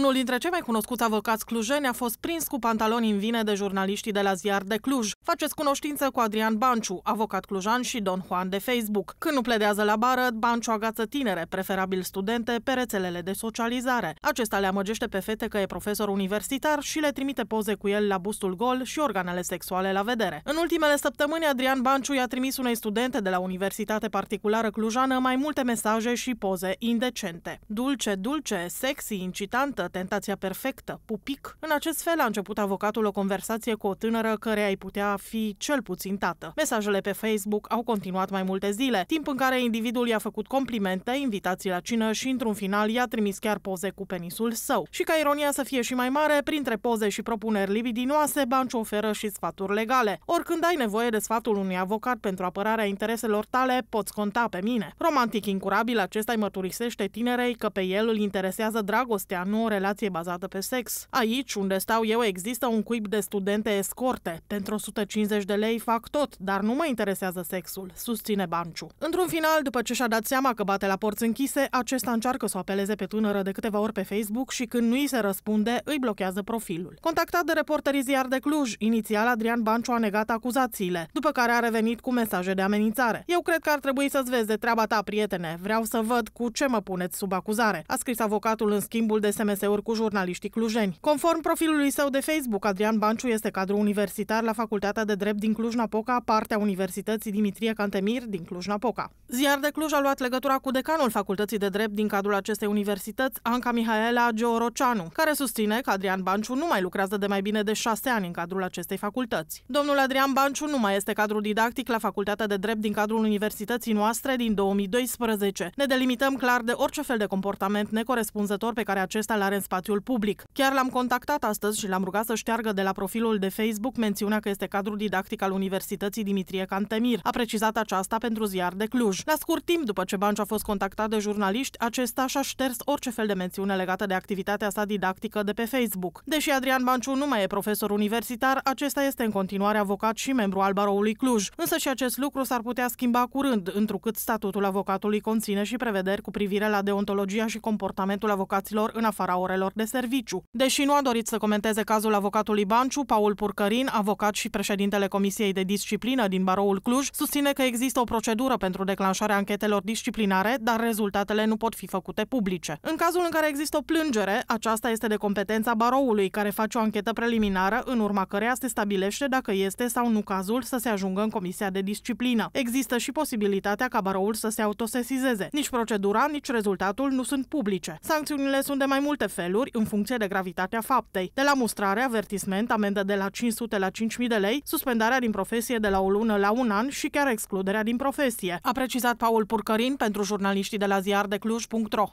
Unul dintre cei mai cunoscuți avocați clujeni a fost prins cu pantaloni în vine de jurnaliștii de la ziar de Cluj. Faceți cunoștință cu Adrian Banciu, avocat clujan și Don Juan de Facebook. Când nu pledează la bară, Banciu agață tinere, preferabil studente, pe rețelele de socializare. Acesta le amăgește pe fete că e profesor universitar și le trimite poze cu el la bustul gol și organele sexuale la vedere. În ultimele săptămâni, Adrian Banciu i-a trimis unei studente de la Universitate Particulară Clujană mai multe mesaje și poze indecente. Dulce, dulce, sexy, incitantă, tentația perfectă, pupic. În acest fel a început avocatul o conversație cu o tânără care ai putea fi cel puțin tată. Mesajele pe Facebook au continuat mai multe zile, timp în care individul i-a făcut complimente, invitații la cină și într-un final i-a trimis chiar poze cu penisul său. Și ca ironia să fie și mai mare, printre poze și propuneri libidinoase, Banci oferă și sfaturi legale. Oricând ai nevoie de sfatul unui avocat pentru apărarea intereselor tale, poți conta pe mine. Romantic incurabil, acesta îi mărturisește tinerei că pe el îl interesează dragostea, nu o relație bazată pe sex. Aici, unde stau eu, există un cuib de studente escorte. Pentru 150 de lei fac tot, dar nu mă interesează sexul, susține Banciu. Într-un final, după ce și-a dat seama că bate la porți închise, acesta încearcă să o apeleze pe tânără de câteva ori pe Facebook și când nu îi se răspunde, îi blochează profilul. Contactat de reporterii ziar de Cluj, inițial Adrian Banciu a negat acuzațiile, după care a revenit cu mesaje de amenințare. Eu cred că ar trebui să-ți vezi de treaba ta, prietene. Vreau să văd cu ce mă puneți sub acuzare, a scris avocatul în schimbul de SMS deseori cu jurnaliștii clujeni. Conform profilului său de Facebook, Adrian Banciu este cadru universitar la Facultatea de Drept din Cluj-Napoca, partea Universității Dimitrie Cantemir din Cluj-Napoca. Ziar de Cluj a luat legătura cu decanul Facultății de Drept din cadrul acestei universități, Anca Mihaela Georoceanu, care susține că Adrian Banciu nu mai lucrează de mai bine de șase ani în cadrul acestei facultăți. Domnul Adrian Banciu nu mai este cadru didactic la Facultatea de Drept din cadrul universității noastre din 2012. Ne delimităm clar de orice fel de comportament necorespunzător pe care acesta l-a discriminare în spațiul public. Chiar l-am contactat astăzi și l-am rugat să șteargă de la profilul de Facebook mențiunea că este cadru didactic al Universității Dimitrie Cantemir. A precizat aceasta pentru ziar de Cluj. La scurt timp după ce Banciu a fost contactat de jurnaliști, acesta și-a șters orice fel de mențiune legată de activitatea sa didactică de pe Facebook. Deși Adrian Banciu nu mai e profesor universitar, acesta este în continuare avocat și membru al baroului Cluj. Însă și acest lucru s-ar putea schimba curând, întrucât statutul avocatului conține și prevederi cu privire la deontologia și comportamentul avocaților în afara orelor de serviciu. Deși nu a dorit să comenteze cazul avocatului Banciu, Paul Purcărin, avocat și președintele Comisiei de Disciplină din Baroul Cluj, susține că există o procedură pentru declanșarea anchetelor disciplinare, dar rezultatele nu pot fi făcute publice. În cazul în care există o plângere, aceasta este de competența baroului, care face o anchetă preliminară, în urma căreia se stabilește dacă este sau nu cazul să se ajungă în Comisia de Disciplină. Există și posibilitatea ca baroul să se autosesizeze. Nici procedura, nici rezultatul nu sunt publice. Sancțiunile sunt de mai multe feluri în funcție de gravitatea faptei. De la mustrare, avertisment, amendă de la 500 la 5000 de lei, suspendarea din profesie de la o lună la un an și chiar excluderea din profesie, a precizat Paul Purcărin pentru jurnaliștii de la ziardecluj.ro.